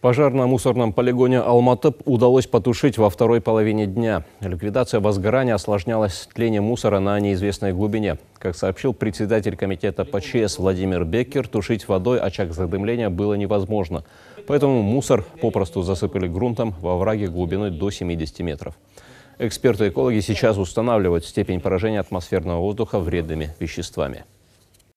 Пожар на мусорном полигоне Алматы удалось потушить во второй половине дня. Ликвидация возгорания осложнялась тлением мусора на неизвестной глубине. Как сообщил председатель комитета по ЧС Владимир Беккер, тушить водой очаг задымления было невозможно. Поэтому мусор попросту засыпали грунтом во враге глубиной до 70 метров. Эксперты-экологи сейчас устанавливают степень поражения атмосферного воздуха вредными веществами.